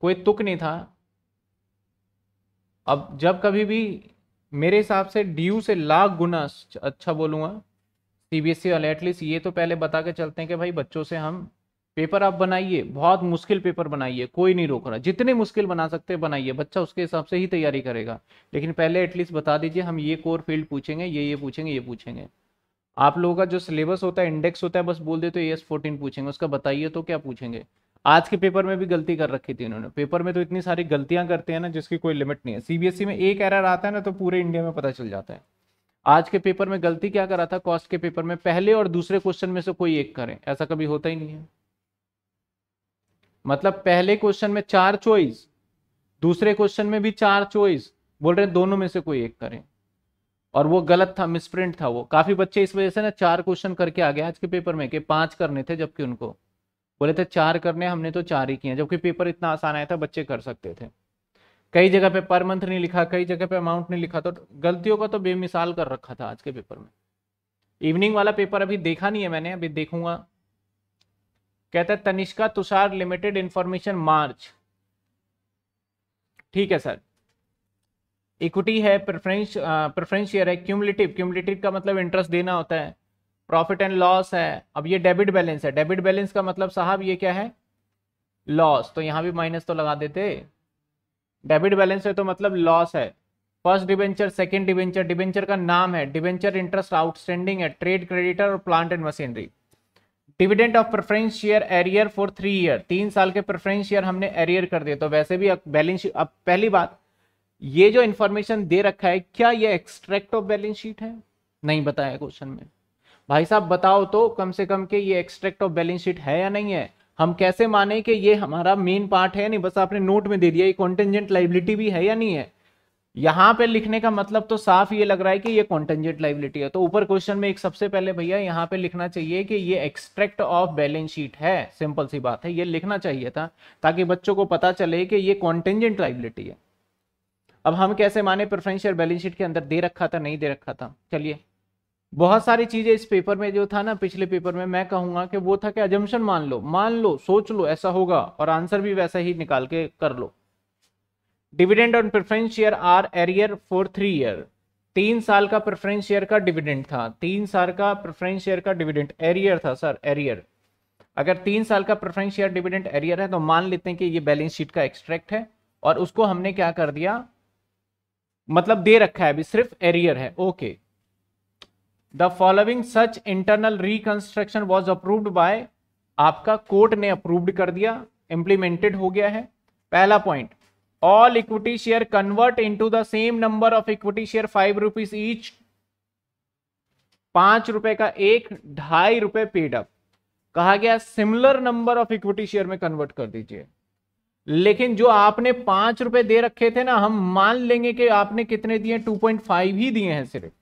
कोई तुक नहीं था अब जब कभी भी मेरे हिसाब से डी से लाख गुना अच्छा बोलूँगा C B S E e वाले एटलीस्ट ये तो पहले बता के चलते हैं कि भाई बच्चों से हम पेपर आप बनाइए बहुत मुश्किल पेपर बनाइए कोई नहीं रोक रहा जितने मुश्किल बना सकते हैं बनाइए बच्चा उसके हिसाब से ही तैयारी करेगा लेकिन पहले एटलीस्ट बता दीजिए हम ये कोर फील्ड पूछेंगे ये ये पूछेंगे ये पूछेंगे आप लोगों का जो सिलेबस होता है इंडेक्स होता है बस बोल दे तो ए एस फोर्टीन पूछेंगे उसका बताइए तो क्या पूछेंगे आज के पेपर में भी गलती कर रखी थी इन्होंने पेपर में तो इतनी सारी गलतियां करते हैं ना जिसकी कोई लिमिट नहीं है सीबीएसई e में एक एरर आता है ना तो पूरे इंडिया में पता चल जाता है आज के पेपर में गलती क्या करा था कॉस्ट के पेपर में पहले और दूसरे क्वेश्चन में से कोई एक करें ऐसा कभी होता ही नहीं है मतलब पहले क्वेश्चन में चार चॉइस दूसरे क्वेश्चन में भी चार चॉइस बोल रहे हैं दोनों में से कोई एक करें और वो गलत था मिसप्रिंट था वो काफी बच्चे इस वजह से ना चार क्वेश्चन करके आ गए आज के पेपर में के पांच करने थे जबकि उनको बोले थे चार करने हमने तो चार ही किए जबकि पेपर इतना आसान आया था बच्चे कर सकते थे कई जगह पे पर मंथ नहीं लिखा कई जगह पे अमाउंट नहीं लिखा तो गलतियों का तो बेमिसाल कर रखा था आज के पेपर में इवनिंग वाला पेपर अभी देखा नहीं है मैंने अभी देखूंगा कहता है Tanishka Tushar limited information March ठीक है सर इक्विटी है प्रेफरेंस प्रेफरेंस शेयर है क्यूमलेटिव क्यूमलेटिव का मतलब इंटरेस्ट देना होता है प्रॉफिट एंड लॉस है अब ये डेबिट बैलेंस है डेबिट बैलेंस का मतलब साहब ये क्या है लॉस तो यहाँ भी माइनस तो लगा देते डेबिट बैलेंस है तो मतलब लॉस है first debenture second debenture debenture का नाम है डिवेंचर इंटरेस्ट आउटस्टैंडिंग है ट्रेड क्रेडिटर और plant and machinery dividend of preference share arrear for three year तीन साल के प्रेफरेंस शेयर हमने एरियर कर दिए तो वैसे भी बैलेंस अब पहली बात ये जो इंफॉर्मेशन दे रखा है क्या ये एक्सट्रैक्ट ऑफ बैलेंस शीट है नहीं बताया क्वेश्चन में भाई साहब बताओ तो कम से कम के ये एक्सट्रैक्ट ऑफ बैलेंस शीट है या नहीं है हम कैसे माने कि ये हमारा मेन पार्ट है नहीं बस आपने नोट में दे दिया ये कॉन्टेंजेंट लाइबिलिटी भी है या नहीं है यहाँ पे लिखने का मतलब तो साफ ये लग रहा है कि ये कॉन्टेंजेंट लाइबिलिटी है तो ऊपर क्वेश्चन में एक सबसे पहले भैया यहाँ पे लिखना चाहिए कि ये एक्सट्रैक्ट ऑफ बैलेंस शीट है सिंपल सी बात है ये लिखना चाहिए था ताकि बच्चों को पता चले कि ये कॉन्टेंजेंट लाइबिलिटी है अब हम कैसे माने प्रेफरेंशियल बैलेंस शीट के अंदर दे रखा था नहीं दे रखा था चलिए बहुत सारी चीजें इस पेपर में जो था ना पिछले पेपर में मैं कहूंगा कि वो था कि अजम्पन मान लो मान लो सोच लो ऐसा होगा और आंसर भी वैसा ही निकाल के कर लो dividend on preference share are arrear for three year तीन साल का प्रेफरेंस शेयर का डिविडेंड था तीन साल का प्रेफरेंस शेयर का डिविडेंड एरियर था सर एरियर अगर तीन साल का प्रेफरेंस शेयर डिविडेंड एरियर है तो मान लेते हैं कि ये बैलेंस शीट का एक्सट्रैक्ट है और उसको हमने क्या कर दिया मतलब दे रखा है अभी सिर्फ एरियर है okay the following such internal reconstruction was approved by आपका कोर्ट ने अप्रूव्ड कर दिया इंप्लीमेंटेड हो गया है पहला point all equity share convert into the same number of equity share five rupees each पांच रुपए का एक ढाई रुपए पेडअप कहा गया similar number of equity share में कन्वर्ट कर दीजिए लेकिन जो आपने पांच रुपए दे रखे थे ना हम मान लेंगे कि आपने कितने दिए 2.5 ही दिए हैं सिर्फ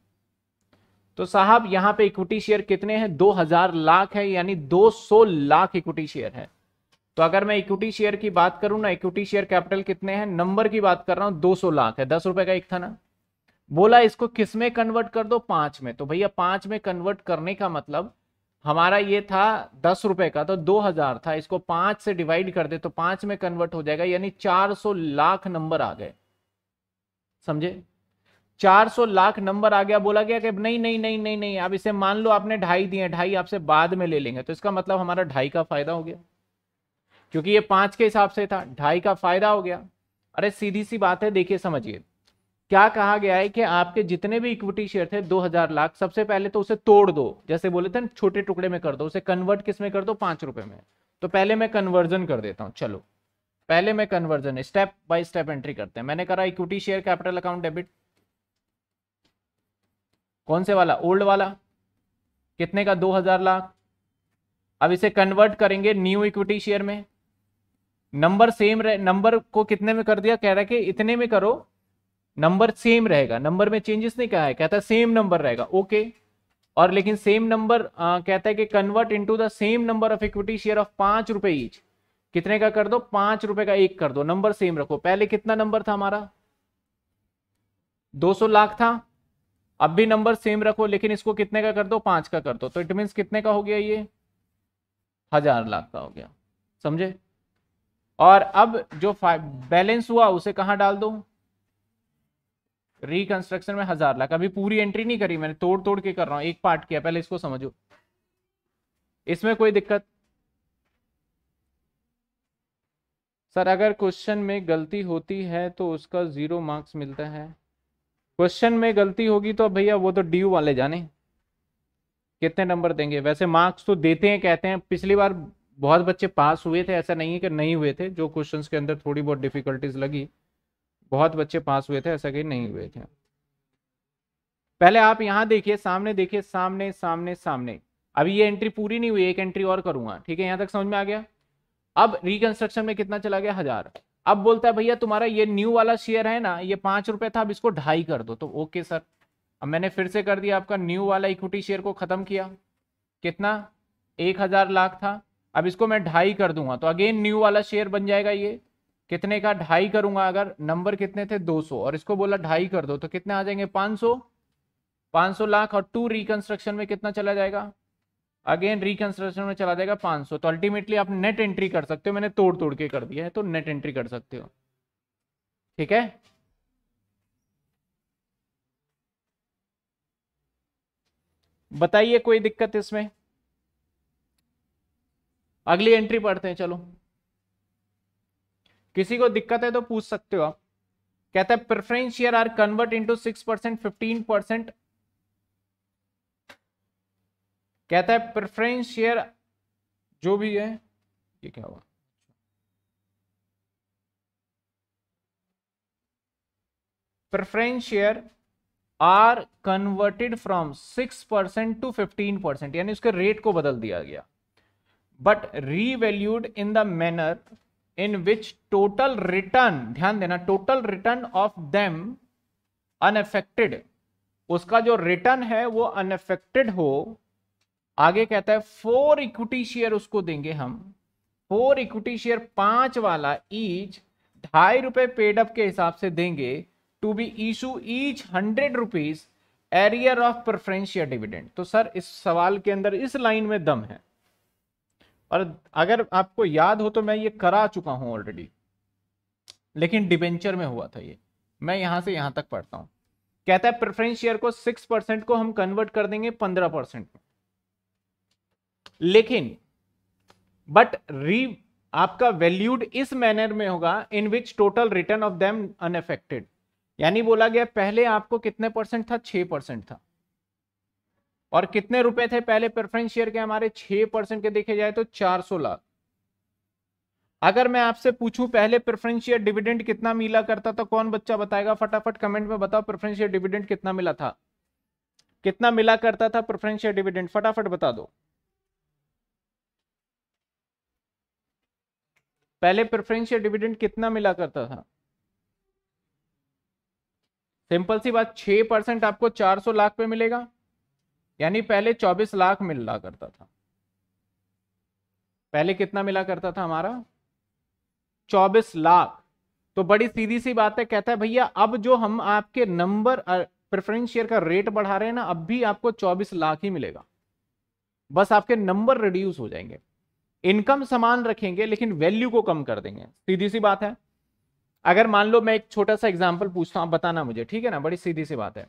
तो साहब यहां पे इक्विटी शेयर कितने हैं 2000 लाख है यानी 200 लाख इक्विटी शेयर है तो अगर मैं इक्विटी शेयर की बात करूं ना इक्विटी शेयर कैपिटल कितने हैं नंबर की बात कर रहा हूं 200 लाख है दस रुपए का एक था ना बोला इसको किस में कन्वर्ट कर दो पांच में तो भैया पांच में कन्वर्ट करने का मतलब हमारा ये था दस रुपए का तो दो हजार था इसको पांच से डिवाइड कर दे तो पांच में कन्वर्ट हो जाएगा यानी चार सौ लाख नंबर आ गए समझे 400 लाख नंबर आ गया बोला गया कि नहीं नहीं नहीं नहीं नहीं अब इसे मान लो आपने ढाई दिए ढाई आपसे बाद में ले लेंगे तो इसका मतलब हमारा ढाई का फायदा हो गया क्योंकि ये पांच के हिसाब से था ढाई का फायदा हो गया अरे सीधी सी बात है देखिए समझिए क्या कहा गया है कि आपके जितने भी इक्विटी शेयर थे 2000 लाख सबसे पहले तो उसे तोड़ दो जैसे बोले थे ना छोटे टुकड़े में कर दो उसे कन्वर्ट किस में कर दो पांच रुपए में तो पहले मैं कन्वर्जन कर देता हूँ चलो पहले मैं conversion step by step entry करते हैं मैंने करा equity share capital account debit कौन से वाला ओल्ड वाला कितने का दो हजार लाख अब इसे कन्वर्ट करेंगे न्यू इक्विटी शेयर में नंबर सेम रहे नंबर को कितने में कर दिया कह रहा है कि इतने में करो नंबर सेम रहेगा नंबर में चेंजेस नहीं कहा है कहता है सेम नंबर रहेगा ओके और लेकिन सेम नंबर कहता है कि convert into the same number of equity share of पांच रुपए ईच कितने का कर दो पांच रुपए का एक कर दो नंबर सेम रखो पहले कितना नंबर था हमारा 200 लाख था अब भी नंबर सेम रखो लेकिन इसको कितने का कर दो पांच का कर दो तो इट मीन कितने का हो गया ये हजार लाख का हो गया समझे और अब जो बैलेंस हुआ उसे कहां डाल दो रिकंस्ट्रक्शन में हजार लाख अभी पूरी एंट्री नहीं करी मैंने तोड़ तोड़ के कर रहा हूं एक पार्ट किया पहले इसको समझो इसमें कोई दिक्कत सर अगर क्वेश्चन में गलती होती है तो उसका जीरो मार्क्स मिलता है क्वेश्चन में गलती होगी तो भैया वो तो डी वाले जाने कितने नंबर देंगे वैसे मार्क्स तो देते हैं कहते हैं पिछली बार बहुत बच्चे पास हुए थे ऐसा नहीं है कि नहीं हुए थे जो क्वेश्चंस के अंदर थोड़ी बहुत डिफिकल्टीज लगी बहुत बच्चे पास हुए थे ऐसा कहीं नहीं हुए थे पहले आप यहां देखिए सामने देखिए सामने सामने सामने अभी ये एंट्री पूरी नहीं हुई एक एंट्री और करूंगा ठीक है यहां तक समझ में आ गया अब रिकंस्ट्रक्शन में कितना चला गया हजार अब बोलता है भैया तुम्हारा ये न्यू वाला शेयर है ना ये पांच रुपए था अब इसको ढाई कर दो तो ओके सर अब मैंने फिर से कर दिया आपका न्यू वाला इक्विटी शेयर को खत्म किया कितना एक हजार लाख था अब इसको मैं ढाई कर दूंगा तो अगेन न्यू वाला शेयर बन जाएगा ये कितने का ढाई करूंगा अगर नंबर कितने थे सौ और इसको बोला ढाई कर दो तो कितने आ जाएंगे पांच सौ लाख और टू रिकंस्ट्रक्शन में कितना चला जाएगा अगेन रिकंस्ट्रक्शन में चला जाएगा 500 तो अल्टीमेटली आप नेट एंट्री कर सकते हो मैंने तोड़ तोड़ के कर दिया है तो नेट एंट्री कर सकते हो ठीक है बताइए कोई दिक्कत इसमें अगली एंट्री पढ़ते हैं चलो किसी को दिक्कत है तो पूछ सकते हो आप कहता है preference share are convert into six percent fifteen percent कहता है प्रेफरेंस शेयर जो भी है ये क्या हुआ preference share are converted from six percent to fifteen percent यानी उसके रेट को बदल दिया गया but revalued in the manner in which total return ध्यान देना total return of them unaffected उसका जो रिटर्न है वो अनफेक्टेड हो आगे कहता है फोर इक्विटी शेयर उसको देंगे हम फोर इक्विटी शेयर पांच वाला ईच ढाई रुपए पेडअप के हिसाब से देंगे to be issue each hundred rupees arrear of preference या डिविडेंड तो सर इस सवाल के अंदर इस लाइन में दम है और अगर आपको याद हो तो मैं ये करा चुका हूं ऑलरेडी लेकिन डिबेंचर में हुआ था ये मैं यहां से यहां तक पढ़ता हूं कहता है प्रेफरेंस शेयर को सिक्स परसेंट को हम कन्वर्ट कर देंगे पंद्रह परसेंट में लेकिन बट री आपका वैल्यूड इस मैनर में होगा in which total return of them unaffected यानी बोला गया पहले आपको कितने परसेंट था छह परसेंट था और कितने रुपए थे पहले प्रेफरेंस शेयर के हमारे छह परसेंट के देखे जाए तो चार सौ लाख अगर मैं आपसे पूछूं पहले प्रेफरेंस शेयर डिविडेंड कितना मिला करता तो कौन बच्चा बताएगा फटाफट कमेंट में बताओ प्रेफरेंस शेयर डिविडेंड कितना मिला था कितना मिला करता था प्रेफरेंस शेयर डिविडेंड फटाफट बता दो पहले प्रेफरेंस या डिविडेंड कितना मिला करता था सिंपल सी बात छह परसेंट आपको चार सौ लाख पे मिलेगा यानी पहले चौबीस लाख मिला करता था पहले कितना मिला करता था हमारा चौबीस लाख तो बड़ी सीधी सी बात है कहता है भैया अब जो हम आपके नंबर प्रेफरेंस शेयर का रेट बढ़ा रहे हैं ना अब भी आपको 24 लाख ही मिलेगा बस आपके नंबर रिड्यूस हो जाएंगे इनकम समान रखेंगे लेकिन वैल्यू को कम कर देंगे सीधी सी बात है अगर मान लो मैं एक छोटा सा एग्जाम्पल पूछता हूँ बताना मुझे ठीक है ना बड़ी सीधी सी बात है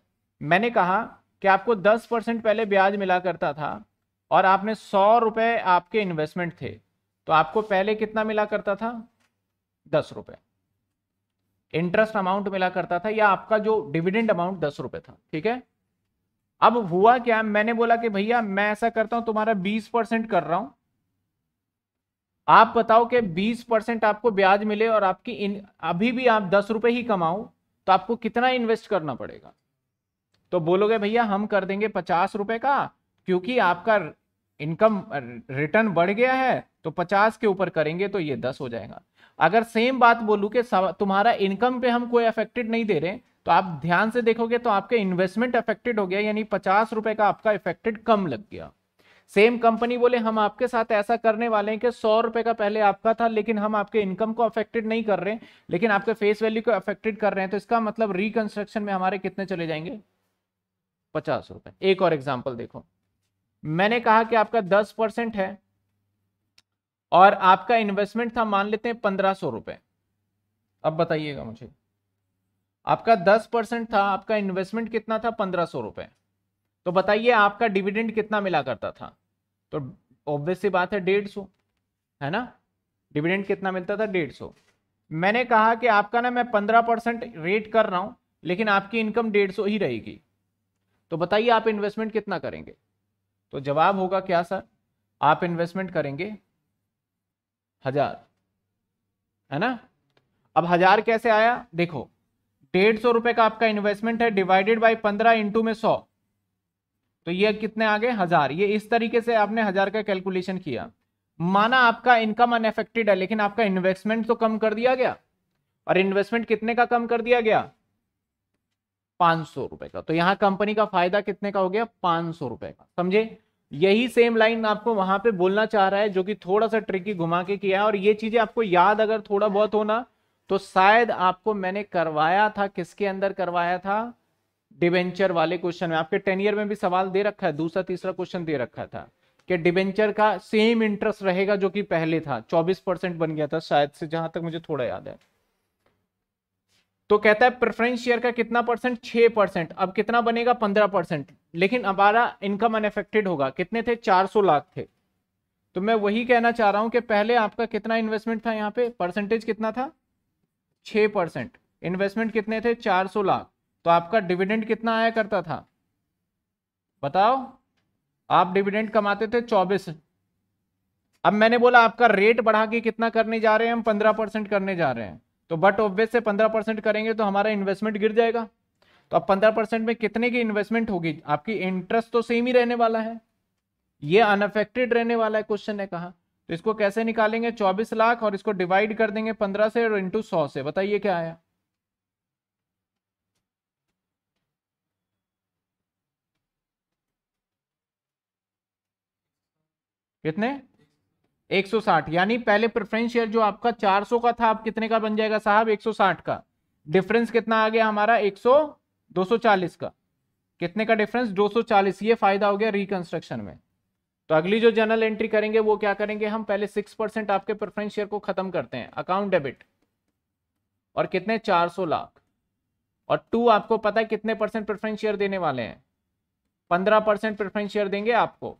मैंने कहा कि आपको दस परसेंट पहले ब्याज मिला करता था और आपने सौ रुपये आपके इन्वेस्टमेंट थे तो आपको पहले कितना मिला करता था दस रुपये इंटरेस्ट अमाउंट मिला करता था या आपका जो डिविडेंड अमाउंट दस रुपये था ठीक है अब हुआ क्या मैंने बोला कि भैया मैं ऐसा करता हूँ तुम्हारा बीस परसेंट कर रहा हूँ आप बताओ कि बीस परसेंट आपको ब्याज मिले और आपकी इन अभी भी आप दस रुपए ही कमाओ तो आपको कितना इन्वेस्ट करना पड़ेगा तो बोलोगे भैया हम कर देंगे पचास रुपए का क्योंकि आपका इनकम रिटर्न बढ़ गया है तो पचास के ऊपर करेंगे तो ये दस हो जाएगा अगर सेम बात बोलूँ कि तुम्हारा इनकम पे हम कोई अफेक्टेड नहीं दे रहे तो आप ध्यान से देखोगे तो आपके इन्वेस्टमेंट अफेक्टेड हो गया यानी पचास रुपए का आपका इफेक्टेड कम लग गया सेम कंपनी बोले हम आपके साथ ऐसा करने वाले हैं कि सौ रुपए का पहले आपका था लेकिन हम आपके इनकम को अफेक्टेड नहीं कर रहे हैं लेकिन आपके फेस वैल्यू को अफेक्टेड कर रहे हैं तो इसका मतलब रिकंस्ट्रक्शन में हमारे कितने चले जाएंगे पचास रुपए एक और एग्जाम्पल देखो मैंने कहा कि आपका दस परसेंट है और आपका इन्वेस्टमेंट था मान लेते हैं पंद्रह सौ रुपए अब बताइएगा मुझे आपका दस परसेंट था आपका इन्वेस्टमेंट कितना था पंद्रह सौ रुपए तो बताइए आपका डिविडेंड कितना मिला करता था तो ऑब्वियस सी बात है डेढ़ सौ है ना डिविडेंड कितना मिलता था डेढ़ सौ मैंने कहा कि आपका ना मैं पंद्रह परसेंट रेट कर रहा हूं लेकिन आपकी इनकम डेढ़ सौ ही रहेगी तो बताइए आप इन्वेस्टमेंट कितना करेंगे तो जवाब होगा क्या सर आप इन्वेस्टमेंट करेंगे हजार है ना अब हजार कैसे आया देखो डेढ़ सौ रुपए का आपका इन्वेस्टमेंट है डिवाइडेड बाई पंद्रह इंटू में सौ तो ये कितने आ गए हजार ये इस तरीके से आपने हजार का कैलकुलेशन किया माना आपका इनकम अनएफेक्टेड है लेकिन आपका इन्वेस्टमेंट तो कम कर दिया गया और इन्वेस्टमेंट कितने का कम कर दिया गया पांच सौ रुपए का तो यहां कंपनी का फायदा कितने का हो गया पांच सौ रुपए का समझे यही सेम लाइन आपको वहां पे बोलना चाह रहा है जो कि थोड़ा सा ट्रिकी घुमा के किया है और ये चीजें आपको याद अगर थोड़ा बहुत होना तो शायद आपको मैंने करवाया था किसके अंदर करवाया था डिवेंचर वाले क्वेश्चन में आपके टेन ईयर में भी सवाल दे रखा है दूसरा तीसरा क्वेश्चन दे रखा था कि डिवेंचर का सेम इंटरेस्ट रहेगा जो कि पहले था 24 परसेंट बन गया था शायद से जहां तक मुझे थोड़ा याद है तो कहता है प्रेफरेंस शेयर का कितना परसेंट छह परसेंट अब कितना बनेगा पंद्रह परसेंट लेकिन हमारा इनकम अनएफेक्टेड होगा कितने थे चार सौ लाख थे तो मैं वही कहना चाह रहा हूं कि पहले आपका कितना इन्वेस्टमेंट था यहाँ पे परसेंटेज कितना था छह परसेंट इन्वेस्टमेंट कितने थे चार सौ लाख तो आपका डिविडेंड कितना आया करता था बताओ आप डिविडेंड कमाते थे चौबीस अब मैंने बोला आपका रेट बढ़ा के कितना करने जा रहे हैं हम पंद्रह परसेंट करने जा रहे हैं तो बट ऑब्वियस से पंद्रह परसेंट करेंगे तो हमारा इन्वेस्टमेंट गिर जाएगा तो अब पंद्रह परसेंट में कितने की इन्वेस्टमेंट होगी आपकी इंटरेस्ट तो सेम ही रहने वाला है ये अनफेक्टेड रहने वाला है क्वेश्चन ने कहा तो इसको कैसे निकालेंगे चौबीस लाख और इसको डिवाइड कर देंगे पंद्रह से और इंटू सौ से बताइए क्या आया कितने 160 यानी पहले प्रेफरेंस शेयर जो आपका 400 का था आप कितने का बन जाएगा साहब 160 का डिफरेंस कितना आ गया हमारा 100 240 का कितने का डिफरेंस 240 ये फायदा हो गया रिकंस्ट्रक्शन में तो अगली जो जनरल एंट्री करेंगे वो क्या करेंगे हम पहले सिक्स परसेंट आपके प्रेफरेंस शेयर को खत्म करते हैं अकाउंट डेबिट और कितने चार लाख और टू आपको पता है कितने परसेंट प्रेफरेंस शेयर देने वाले हैं पंद्रह परसेंट प्रेफरेंस शेयर देंगे आपको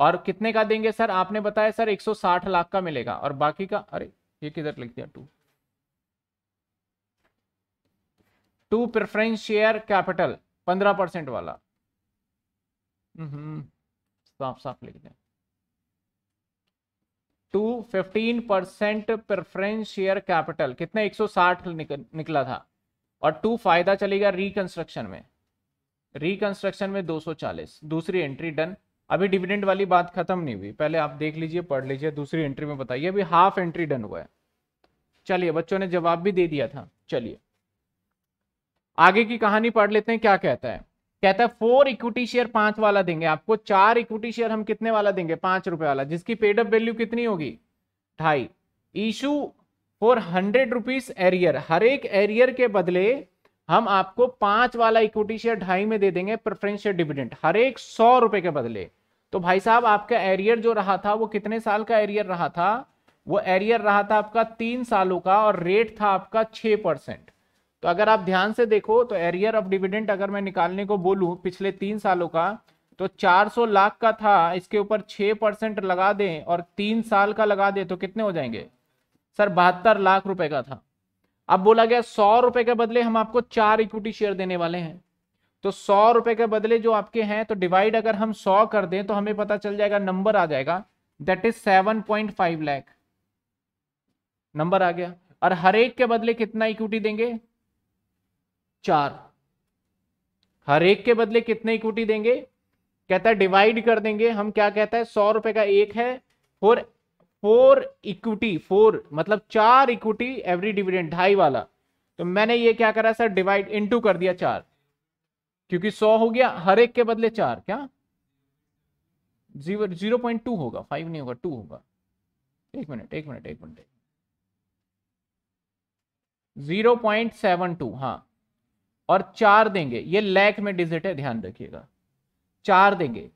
और कितने का देंगे सर आपने बताया सर 160 लाख का मिलेगा और बाकी का अरे ये किधर लिख दिया to to preference share capital 15 percent वाला हम्म, साफ साफ लिख दें to 15 percent preference share capital कितने 160 निक, निकला था और टू फायदा चलेगा रिकंस्ट्रक्शन में रिकंस्ट्रक्शन में 240 दूसरी एंट्री डन अभी डिविडेंड वाली बात खत्म नहीं हुई पहले आप देख लीजिए पढ़ लीजिए दूसरी एंट्री में बताइए अभी हाफ एंट्री डन हुआ है चलिए बच्चों ने जवाब भी दे दिया था चलिए आगे की कहानी पढ़ लेते हैं क्या कहता है कहता है फोर इक्विटी शेयर पांच वाला देंगे आपको चार इक्विटी शेयर हम कितने वाला देंगे पांच रुपए वाला जिसकी पेडअप वैल्यू कितनी होगी ढाई issue four hundred rupees arrear हर एक एरियर के बदले हम आपको पांच वाला इक्विटी शेयर ढाई में दे देंगे प्रेफरेंस शेयर डिविडेंट हर एक सौ रुपए के बदले तो भाई साहब आपका एरियर जो रहा था वो कितने साल का एरियर रहा था वो एरियर रहा था आपका तीन सालों का और रेट था आपका छ परसेंट तो अगर आप ध्यान से देखो तो एरियर ऑफ डिविडेंट अगर मैं निकालने को बोलूं पिछले तीन सालों का तो 400 लाख का था इसके ऊपर 6 परसेंट लगा दें और तीन साल का लगा दें तो कितने हो जाएंगे सर बहत्तर लाख रुपए का था अब बोला गया सौ रुपए के बदले हम आपको चार इक्विटी शेयर देने वाले हैं तो सौ रुपए के बदले जो आपके हैं तो डिवाइड अगर हम सौ कर दें तो हमें पता चल जाएगा नंबर आ जाएगा that is seven point five lakh number आ गया और हर एक के बदले कितना इक्विटी देंगे चार हर एक के बदले कितने इक्विटी देंगे कहता है डिवाइड कर देंगे हम क्या कहता है सौ रुपए का एक है फोर फोर इक्विटी फोर मतलब चार इक्विटी एवरी डिविडेंड ढाई वाला तो मैंने ये क्या करा सर डिवाइड इनटू कर दिया चार क्योंकि सौ हो गया हर एक के बदले चार क्या जीरो जीरो पॉइंट टू होगा फाइव नहीं होगा टू होगा एक मिनट एक मिनट एक minute zero point seven two हाँ और चार देंगे ये लैक में डिजिट है ध्यान रखिएगा चार देंगे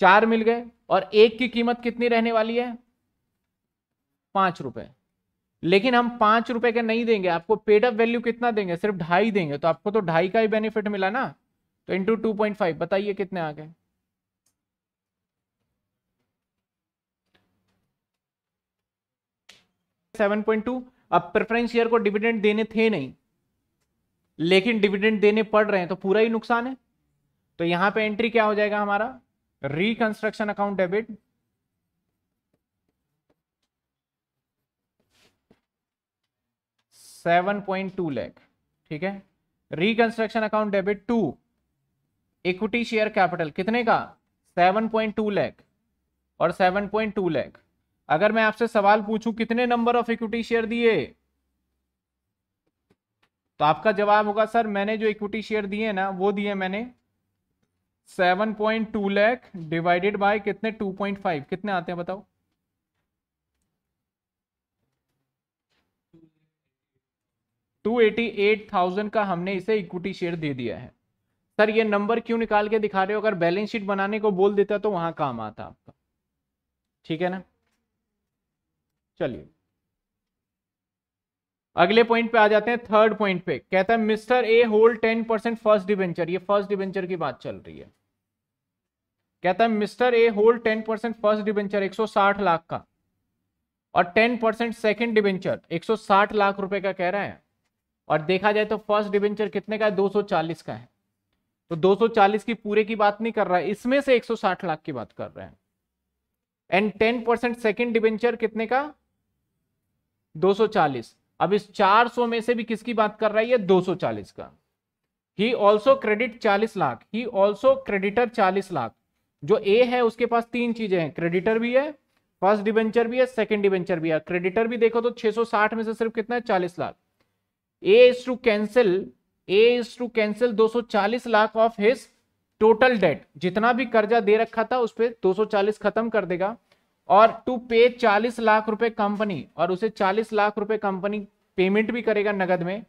चार मिल गए और एक की कीमत कितनी रहने वाली है पांच रुपए लेकिन हम पांच रुपए के नहीं देंगे आपको पेड अप वैल्यू कितना देंगे सिर्फ ढाई देंगे तो आपको तो ढाई का ही बेनिफिट मिला ना तो इंटू टू पॉइंट फाइव बताइए कितने आ गए सेवन पॉइंट टू अब प्रेफरेंस शेयर को डिविडेंड देने थे नहीं लेकिन डिविडेंड देने पड़ रहे हैं तो पूरा ही नुकसान है तो यहां पे एंट्री क्या हो जाएगा हमारा reconstruction account debit seven point two lakh ठीक है reconstruction account debit to equity share capital कितने का 7.2 लाख और 7.2 लाख अगर मैं आपसे सवाल पूछूं कितने नंबर ऑफ इक्विटी शेयर दिए तो आपका जवाब होगा सर मैंने जो इक्विटी शेयर दिए ना वो दिए मैंने 7.2 लाख डिवाइडेड बाय कितने 2.5 कितने आते हैं बताओ टू एटी एट थाउजेंड का हमने इसे इक्विटी शेयर दे दिया है सर ये नंबर क्यों निकाल के दिखा रहे हो अगर बैलेंस शीट बनाने को बोल देता तो वहां काम आता आपका ठीक है ना चलिए अगले पॉइंट पे आ जाते हैं थर्ड पॉइंट पे कहता है mister A hold ten percent first debenture ये फर्स्ट डिवेंचर की बात चल रही है कहता है mister A hold ten percent first debenture 160 lakh का और ten percent second debenture 160 lakh रुपए का कह रहा है और देखा जाए तो फर्स्ट डिवेंचर कितने का है 240 का है तो 240 की पूरे की बात नहीं कर रहा है इसमें से 160 लाख की बात कर रहे हैं एंड 10 परसेंट सेकेंड डिवेंचर कितने का 240 अब इस 400 में से भी किसकी बात कर रहा है ये 240 का ही ऑल्सो क्रेडिट 40 लाख ही ऑल्सो क्रेडिटर 40 लाख जो ए है उसके पास तीन चीजें हैं क्रेडिटर भी है फर्स्ट डिवेंचर भी है सेकेंड डिवेंचर भी है क्रेडिटर भी देखो तो छह में से सिर्फ कितना है चालीस lakh A is to cancel A is to cancel 240 lakh of his total debt जितना भी कर्जा दे रखा था उस पर दो खत्म कर देगा और टू पे 40 लाख रुपए कंपनी और उसे 40 लाख रुपए कंपनी पेमेंट भी करेगा नगद में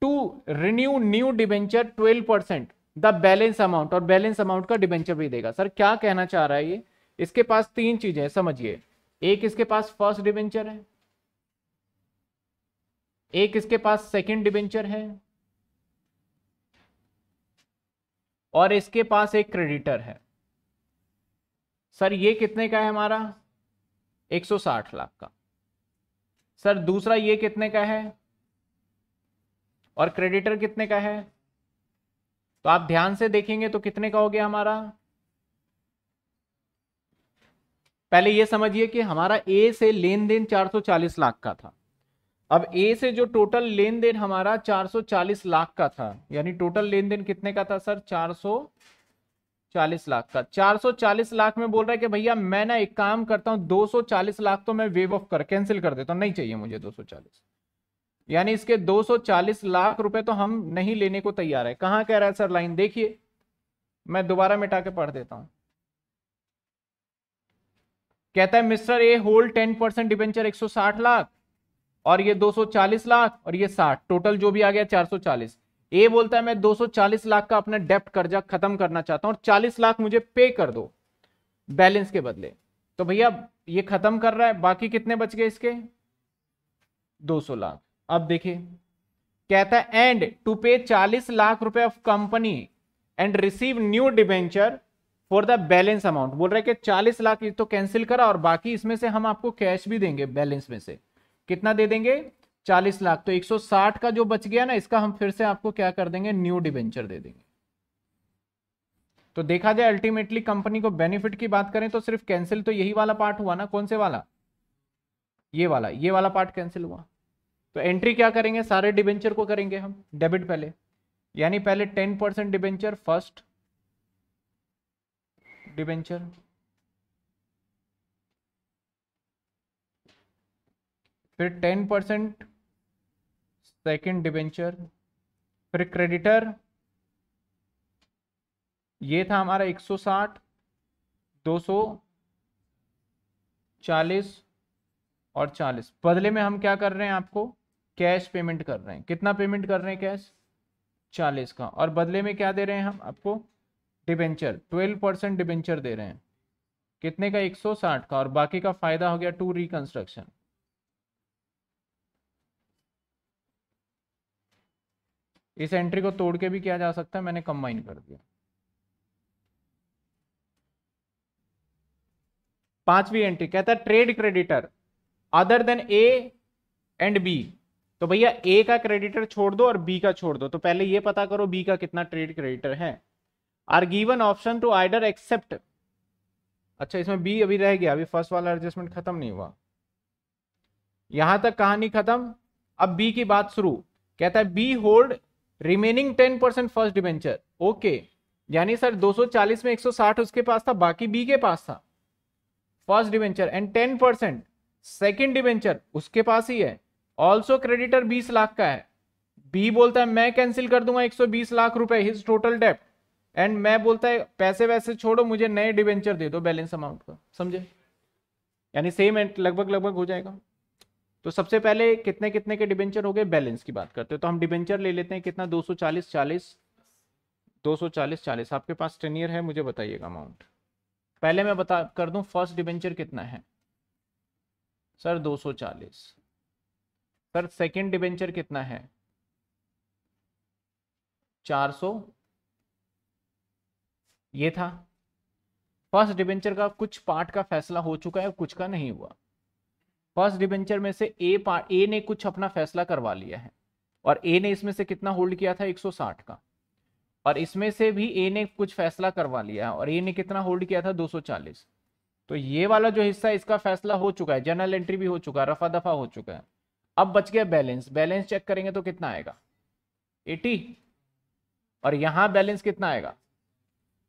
to renew new debenture 12 percent the balance amount और बैलेंस अमाउंट का डिबेंचर भी देगा सर क्या कहना चाह रहा है ये इसके पास तीन चीजें समझिए एक इसके पास फर्स्ट डिबेंचर है एक इसके पास सेकंड डिबेंचर है और इसके पास एक क्रेडिटर है सर ये कितने का है हमारा 160 लाख का सर दूसरा ये कितने का है और क्रेडिटर कितने का है तो आप ध्यान से देखेंगे तो कितने का हो गया हमारा पहले ये समझिए कि हमारा ए से लेन देन 440 लाख का था अब ए से जो टोटल लेन देन हमारा 440 लाख का था यानी टोटल लेन देन कितने का था सर 440 लाख का 440 लाख में बोल रहा है कि भैया मैं ना एक काम करता हूं 240 लाख तो मैं वेव ऑफ कर कैंसिल कर देता हूं नहीं चाहिए मुझे 240 यानी इसके 240 लाख रुपए तो हम नहीं लेने को तैयार है कहां कह रहा है सर लाइन देखिए मैं दोबारा मिटा के पढ़ देता हूं कहता है mister A hold ten percent debenture एक लाख और ये 240 लाख और ये 60 टोटल जो भी आ गया 440 ए बोलता है मैं 240 लाख का अपना डेप्ट कर्जा खत्म करना चाहता हूं और 40 लाख मुझे पे कर दो बैलेंस के बदले तो भैया ये खत्म कर रहा है बाकी कितने बच गए इसके 200 लाख अब देखिए कहता है एंड टू पे 40 लाख रुपए of company and receive new debenture for the balance amount बोल रहे कि चालीस लाख तो कैंसिल करा और बाकी इसमें से हम आपको कैश भी देंगे बैलेंस में से कितना दे देंगे 40 लाख तो 160 का जो बच गया ना इसका हम फिर से आपको क्या कर देंगे न्यू डिवेंचर दे देंगे तो देखा जाए अल्टीमेटली कंपनी को बेनिफिट की बात करें तो सिर्फ कैंसिल तो यही वाला पार्ट हुआ ना कौन से वाला ये वाला ये वाला पार्ट कैंसिल हुआ तो एंट्री क्या करेंगे सारे डिबेंचर को करेंगे हम डेबिट पहले यानी पहले ten percent debenture first debenture फिर टेन परसेंट सेकेंड डिबेंचर फिर क्रेडिटर ये था हमारा 160 चालीस और 40 बदले में हम क्या कर रहे हैं आपको कैश पेमेंट कर रहे हैं कितना पेमेंट कर रहे हैं कैश 40 का और बदले में क्या दे रहे हैं हम आपको डिबेंचर 12 परसेंट डिबेंचर दे रहे हैं कितने का 160 का और बाकी का फायदा हो गया टू रिकंस्ट्रक्शन इस एंट्री को तोड़ के भी किया जा सकता है मैंने कंबाइन कर दिया पांचवी एंट्री कहता है trade creditor other than A and B तो भैया ए का क्रेडिटर छोड़ दो और बी का छोड़ दो तो पहले ये पता करो बी का कितना ट्रेड क्रेडिटर है are given option to either accept अच्छा इसमें बी अभी रह गया अभी फर्स्ट वाला एडजस्टमेंट खत्म नहीं हुआ यहां तक कहानी खत्म अब बी की बात शुरू कहता है B hold remaining ten percent first debenture okay यानी सर 240 में 160 उसके पास था बाकी बी के पास था first debenture and ten percent second debenture उसके पास ही है ऑल्सो क्रेडिटर 20 लाख का है बी बोलता है मैं कैंसिल कर दूंगा 120 लाख रुपए हिज टोटल डेप्ट एंड मैं बोलता है पैसे वैसे छोड़ो मुझे नए डिवेंचर दे दो बैलेंस अमाउंट का समझे यानी सेम लगभग लगभग हो जाएगा तो सबसे पहले कितने कितने के डिबेंचर हो गए बैलेंस की बात करते हैं तो हम डिबेंचर ले लेते हैं कितना 240 40 240 चालीस आपके पास टेन ईयर है मुझे बताइएगा अमाउंट पहले मैं बता कर दूं फर्स्ट डिबेंचर कितना है सर 240 सर सेकंड डिबेंचर कितना है 400 ये था फर्स्ट डिबेंचर का कुछ पार्ट का फैसला हो चुका है कुछ का नहीं हुआ फर्स्ट डिबेंचर में से ए पार्ट ए ने कुछ अपना फैसला करवा लिया है और ए ने इसमें से कितना होल्ड किया था 160 का और इसमें से भी ए ने कुछ फैसला करवा लिया है और ए ने कितना होल्ड किया था 240 तो ये वाला जो हिस्सा इसका फैसला हो चुका है जनरल एंट्री भी हो चुका है रफा दफा हो चुका है अब बच गया बैलेंस बैलेंस चेक करेंगे तो कितना आएगा एटी और यहां बैलेंस कितना आएगा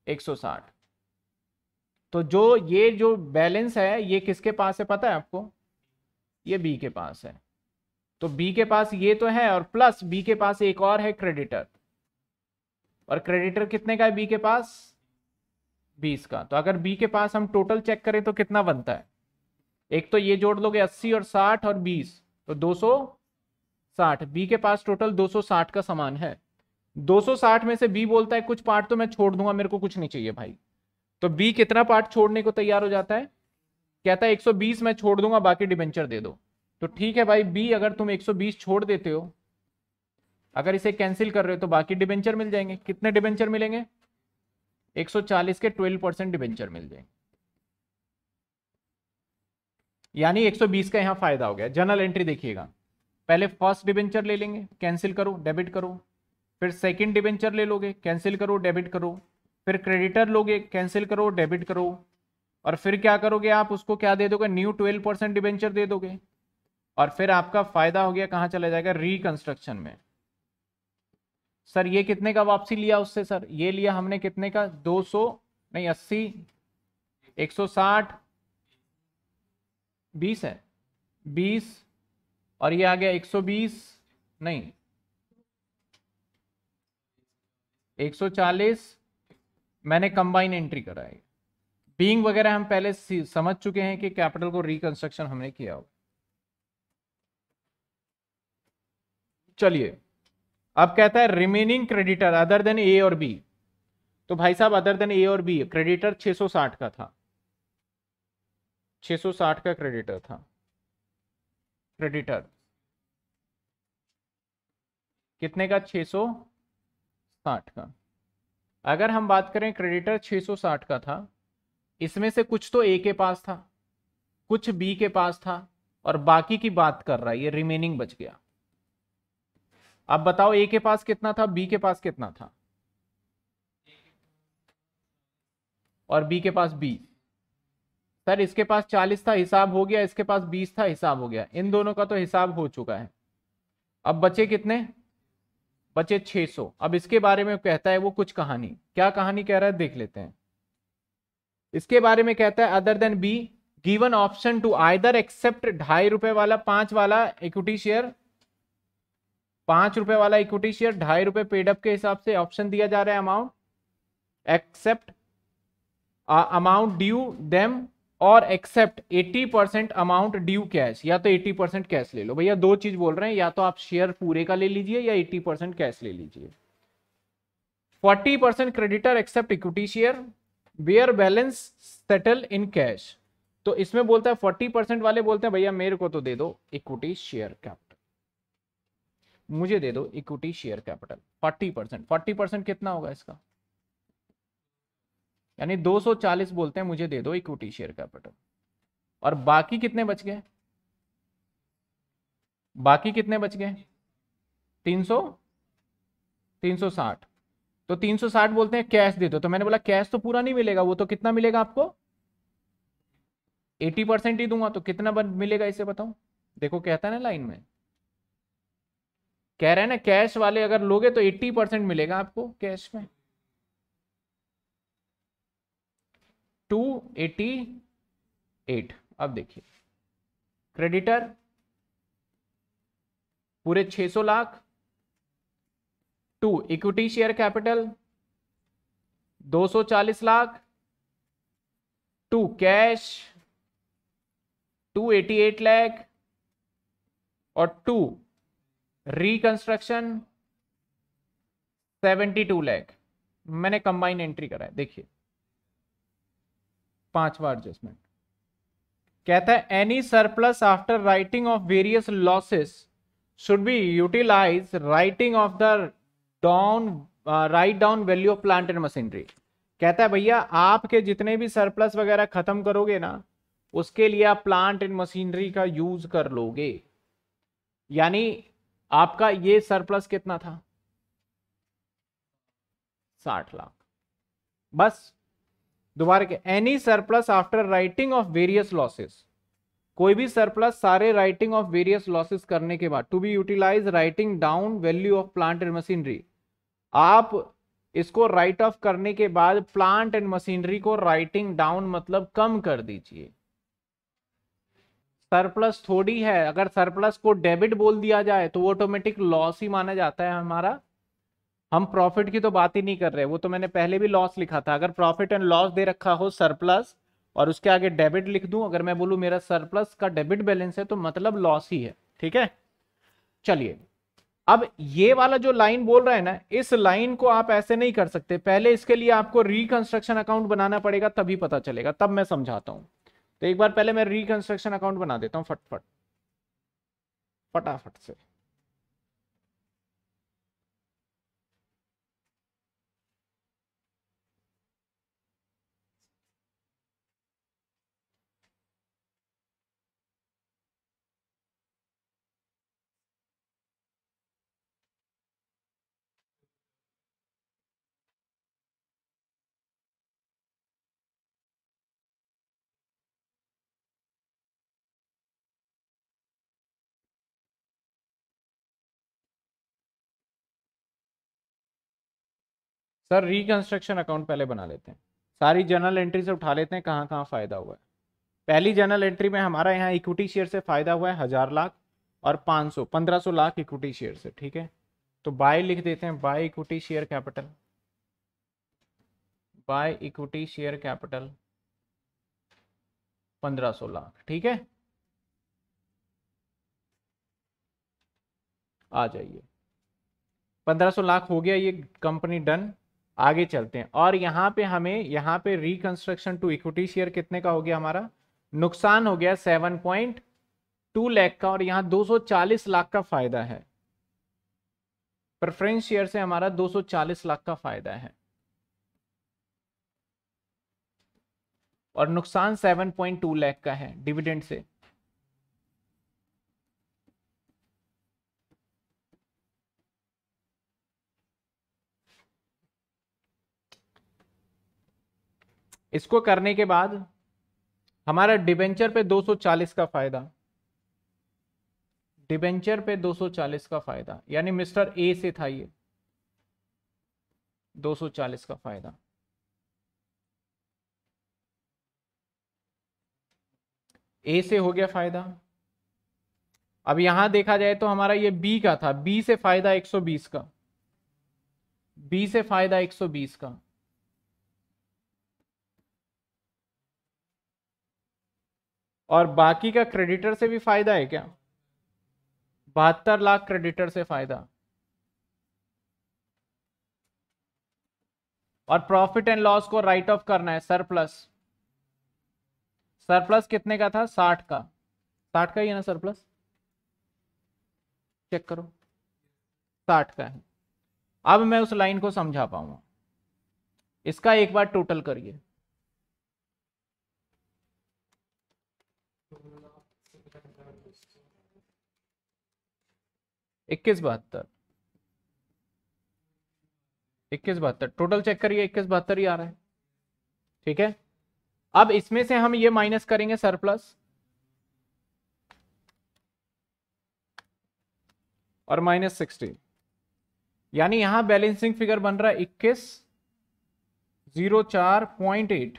एक तो जो ये जो बैलेंस है ये किसके पास है पता है आपको ये बी के पास है तो बी के पास ये तो है और प्लस बी के पास एक और है क्रेडिटर और क्रेडिटर कितने का है बी के पास बीस का तो अगर बी के पास हम टोटल चेक करें तो कितना बनता है एक तो ये जोड़ लोगे अस्सी और साठ और बीस तो दो सौ साठ बी के पास टोटल दो सौ साठ का सामान है दो सौ साठ में से बी बोलता है कुछ पार्ट तो मैं छोड़ दूंगा मेरे को कुछ नहीं चाहिए भाई तो बी कितना पार्ट छोड़ने को तैयार हो जाता है कहता है 120 मैं छोड़ दूंगा बाकी डिबेंचर दे दो तो ठीक है भाई बी अगर तुम 120 छोड़ देते हो अगर इसे कैंसिल कर रहे हो तो बाकी डिबेंचर मिल जाएंगे कितने डिबेंचर मिलेंगे 140 के 12 परसेंट डिबेंचर मिल जाएंगे यानी 120 का यहां फायदा हो गया जनरल एंट्री देखिएगा पहले फर्स्ट डिबेंचर ले लेंगे कैंसिल करो डेबिट करो फिर सेकेंड डिबेंचर ले लोगे कैंसिल करो डेबिट करो फिर क्रेडिटर लोगे कैंसिल करो डेबिट करो और फिर क्या करोगे आप उसको क्या दे दोगे न्यू ट्वेल्व परसेंट डिवेंचर दे दोगे और फिर आपका फायदा हो गया कहाँ चला जाएगा रिकंस्ट्रक्शन में सर ये कितने का वापसी लिया उससे सर ये लिया हमने कितने का 200 नहीं 80 160 20 है 20 और ये आ गया 120 नहीं 140 मैंने कंबाइन एंट्री कराई बींग वगैरह हम पहले समझ चुके हैं कि कैपिटल को रिकंस्ट्रक्शन हमने किया हो चलिए अब कहता है remaining creditor other than A और बी तो भाई साहब अदर देन ए और बी क्रेडिटर 660 का था 660 का क्रेडिटर था क्रेडिटर कितने का 660 का अगर हम बात करें क्रेडिटर 660 का था इसमें से कुछ तो ए के पास था कुछ बी के पास था और बाकी की बात कर रहा है ये रिमेनिंग बच गया अब बताओ ए के पास कितना था बी के पास कितना था और बी के पास बी सर इसके पास चालीस था हिसाब हो गया इसके पास बीस था हिसाब हो गया इन दोनों का तो हिसाब हो चुका है अब बचे कितने बचे 600 अब इसके बारे में कहता है वो कुछ कहानी क्या कहानी कह रहा है देख लेते हैं इसके बारे में कहता है other than B given option to either accept ढाई रुपए वाला पांच वाला इक्विटी शेयर पांच रुपए वाला इक्विटी शेयर ढाई रुपए पेडअप के हिसाब से ऑप्शन दिया जा रहा है amount accept amount due them और accept 80 percent amount due cash या तो 80 परसेंट कैश ले लो भैया दो चीज बोल रहे हैं या तो आप शेयर पूरे का ले लीजिए या 80 परसेंट कैश ले लीजिए 40 percent creditor accept equity share where balance settle in cash तो इसमें बोलता है फोर्टी परसेंट वाले बोलते हैं भैया मेरे को तो दे दो इक्विटी शेयर कैपिटल मुझे दे दो equity share capital forty percent forty percent कितना होगा इसका यानी दो चालीस बोलते हैं मुझे दे दो इक्विटी शेयर कैपिटल और बाकी कितने बच गए बाकी कितने बच गए तीन तीन सौ साठ तो 360 बोलते हैं कैश दे दो तो मैंने बोला कैश तो पूरा नहीं मिलेगा वो तो कितना मिलेगा आपको 80 परसेंट ही दूंगा तो कितना मिलेगा इसे बताओ देखो कहता है ना लाइन में कह रहे हैं ना कैश वाले अगर लोगे तो 80 परसेंट मिलेगा आपको कैश में टू एटी एट अब देखिए क्रेडिटर पूरे 600 lakh to equity share capital 240 lakh to cash 288 lakh और टू रिकंस्ट्रक्शन 72 लाख मैंने कंबाइन एंट्री करा है देखिए पांचवा एडजस्टमेंट कहता है any surplus after writing off various losses should be utilise writing off the down write down value of plant and machinery कहता है भैया आपके जितने भी सरप्लस वगैरह खत्म करोगे ना उसके लिए आप प्लांट एंड मशीनरी का यूज कर लोगे यानी आपका ये सरप्लस कितना था साठ लाख बस दोबारा के any surplus after writing off various losses कोई भी सरप्लस सारे राइटिंग ऑफ वेरियस लॉसेस करने के बाद to be utilise writing down value of plant and machinery आप इसको राइट ऑफ करने के बाद प्लांट एंड मशीनरी को राइटिंग डाउन मतलब कम कर दीजिए सरप्लस थोड़ी है अगर सरप्लस को डेबिट बोल दिया जाए तो वो ऑटोमेटिक लॉस ही माना जाता है हमारा हम प्रॉफिट की तो बात ही नहीं कर रहे वो तो मैंने पहले भी लॉस लिखा था अगर प्रॉफिट एंड लॉस दे रखा हो सरप्लस और उसके आगे डेबिट लिख दूं अगर मैं बोलूं मेरा सरप्लस का डेबिट बैलेंस है तो मतलब लॉस ही है ठीक है चलिए अब ये वाला जो लाइन बोल रहा है ना इस लाइन को आप ऐसे नहीं कर सकते पहले इसके लिए आपको रिकंस्ट्रक्शन अकाउंट बनाना पड़ेगा तभी पता चलेगा तब मैं समझाता हूं तो एक बार पहले मैं रिकंस्ट्रक्शन अकाउंट बना देता हूं फटफट फटाफट से सर रिकंस्ट्रक्शन अकाउंट पहले बना लेते हैं सारी जनरल एंट्री से उठा लेते हैं कहाँ कहाँ फ़ायदा हुआ है पहली जनरल एंट्री में हमारा यहाँ इक्विटी शेयर से फ़ायदा हुआ है हज़ार लाख और पाँच सौ पंद्रह सौ लाख इक्विटी शेयर से ठीक है तो बाय लिख देते हैं by equity share capital by equity share capital पंद्रह सौ लाख ठीक है आ जाइए पंद्रह सौ लाख हो गया ये कंपनी डन आगे चलते हैं और यहाँ पे हमें यहाँ पे रिकंस्ट्रक्शन टू इक्विटी शेयर कितने का हो गया हमारा नुकसान हो गया सेवन पॉइंट टू लैख का और यहाँ दो सौ चालीस लाख का फायदा है प्रेफरेंस शेयर से हमारा दो सौ चालीस लाख का फायदा है और नुकसान सेवन पॉइंट टू लैख का है डिविडेंड से इसको करने के बाद हमारा डिबेंचर पे 240 का फायदा डिबेंचर पे 240 का फायदा यानी मिस्टर ए से था ये 240 का फायदा ए से हो गया फायदा अब यहां देखा जाए तो हमारा ये बी का था बी से फायदा 120 का बी से फायदा 120 का और बाकी का क्रेडिटर से भी फायदा है क्या बहत्तर लाख क्रेडिटर से फायदा और प्रॉफिट एंड लॉस को राइट ऑफ करना है सरप्लस सरप्लस कितने का था साठ का साठ का ही है ना सरप्लस चेक करो साठ का है अब मैं उस लाइन को समझा पाऊंगा इसका एक बार टोटल करिए इक्कीस बहत्तर इक्कीस बहत्तर टोटल चेक करिए इक्कीस बहत्तर ही आ रहा है ठीक है अब इसमें से हम ये माइनस करेंगे सरप्लस और माइनस सिक्सटीन यानी यहां बैलेंसिंग फिगर बन रहा है इक्कीस जीरो चार पॉइंट एट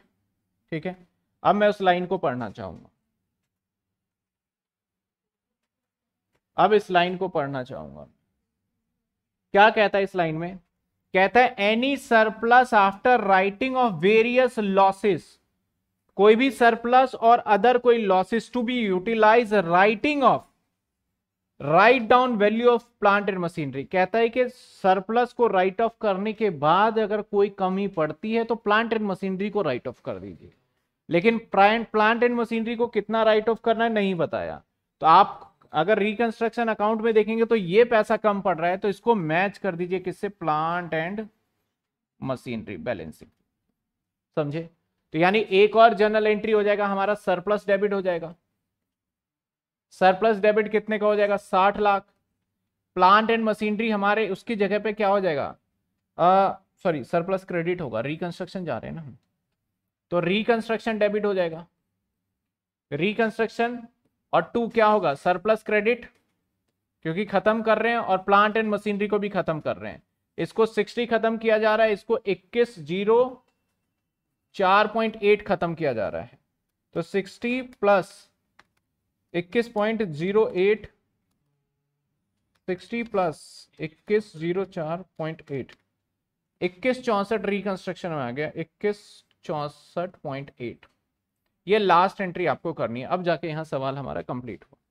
ठीक है अब मैं उस लाइन को पढ़ना चाहूंगा अब इस लाइन को पढ़ना चाहूंगा क्या कहता है इस लाइन में कहता है any surplus after writing off various losses कोई भी सरप्लस और अदर कोई losses to be utilise writing off write down value of plant and machinery कहता है कि सरप्लस को राइट ऑफ करने के बाद अगर कोई कमी पड़ती है तो प्लांट एंड मशीनरी को राइट ऑफ कर दीजिए लेकिन प्लांट एंड मशीनरी को कितना राइट ऑफ करना है नहीं बताया तो आप अगर रिकंस्ट्रक्शन अकाउंट में देखेंगे तो ये पैसा कम पड़ रहा है तो इसको मैच कर दीजिए किससे प्लांट एंड मशीनरी बैलेंसिंग समझे तो यानी एक और जर्नल एंट्री हो जाएगा हमारा सरप्लस डेबिट हो जाएगा सरप्लस डेबिट कितने का हो जाएगा साठ लाख प्लांट एंड मशीनरी हमारे उसकी जगह पे क्या हो जाएगा सॉरी सरप्लस क्रेडिट होगा रिकंस्ट्रक्शन जा रहे हैं ना हम तो रिकंस्ट्रक्शन डेबिट हो जाएगा रिकंस्ट्रक्शन और टू क्या होगा सरप्लस क्रेडिट क्योंकि खत्म कर रहे हैं और प्लांट एंड मशीनरी को भी खत्म कर रहे हैं इसको 60 खत्म किया जा रहा है इसको 21 जीरो चार पॉइंट एट खत्म किया जा रहा है तो 60 प्लस इक्कीस point zero eight sixty plus इक्कीस जीरो चार पॉइंट एट इक्कीस चौसठ रिकंस्ट्रक्शन में आ गया इक्कीस चौसठ पॉइंट एट ये लास्ट एंट्री आपको करनी है अब जाके यहाँ सवाल हमारा कंप्लीट हुआ